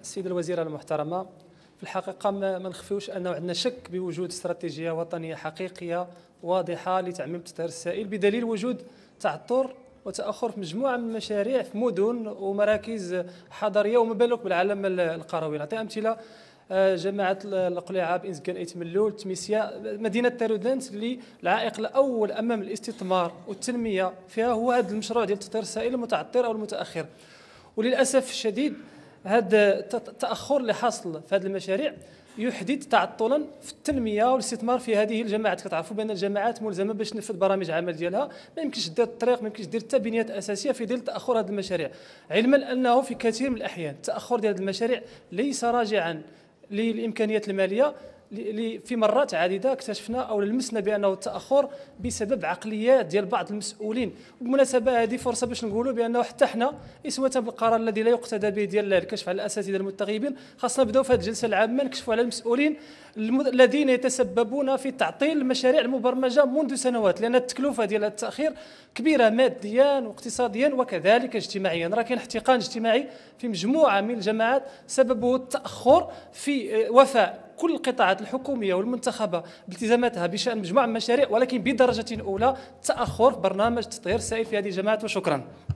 السيده الوزيره المحترمه في الحقيقه ما نخفيوش انه عندنا شك بوجود استراتيجيه وطنيه حقيقيه واضحه لتعميم تطهير السائل بدليل وجود تعطر وتاخر في مجموعه من المشاريع في مدن ومراكز حضريه وما بالك بالعالم القروي نعطي امثله آه، جماعه القليعه بانسكان ايت ملول تميسيا مدينه تارودانت اللي العائق الاول امام الاستثمار والتنميه فيها هو هذا المشروع ديال تطهير السائل المتعطر او المتاخر وللاسف الشديد هذا التاخر اللي حاصل في هذه المشاريع يحدث تعطلا في التنميه والاستثمار في هذه الجماعات كتعرفوا بان الجماعات ملزمه باش تنفذ برامج عمل ديالها ما يمكنش دير الطريق ما يمكنش دير حتى بنيات اساسيه في ظل تاخر هذه المشاريع علما انه في كثير من الاحيان التاخر ديال هذه المشاريع ليس راجعا للامكانيات الماليه في مرات عديده اكتشفنا او لمسنا بانه التاخر بسبب عقليات ديال بعض المسؤولين بالمناسبه هذه فرصه باش نقولوا بانه حتى حنا اسوه بالقرار الذي لا يقتدى به ديال الكشف على الاساتذه المتغيبين خاصنا نبداو في هذه الجلسه العامه نكشفوا على المسؤولين الذين يتسببون في تعطيل المشاريع المبرمجه منذ سنوات لان التكلفه ديال التاخير كبيره ماديا واقتصاديا وكذلك اجتماعيا راه كاين احتقان اجتماعي في مجموعه من الجماعات سببه التاخر في آه، وفاء كل القطاعات الحكوميه والمنتخبه بالتزاماتها بشان مجموعه من المشاريع ولكن بدرجه اولى تاخر برنامج تطهير السائل في هذه الجماعات وشكرا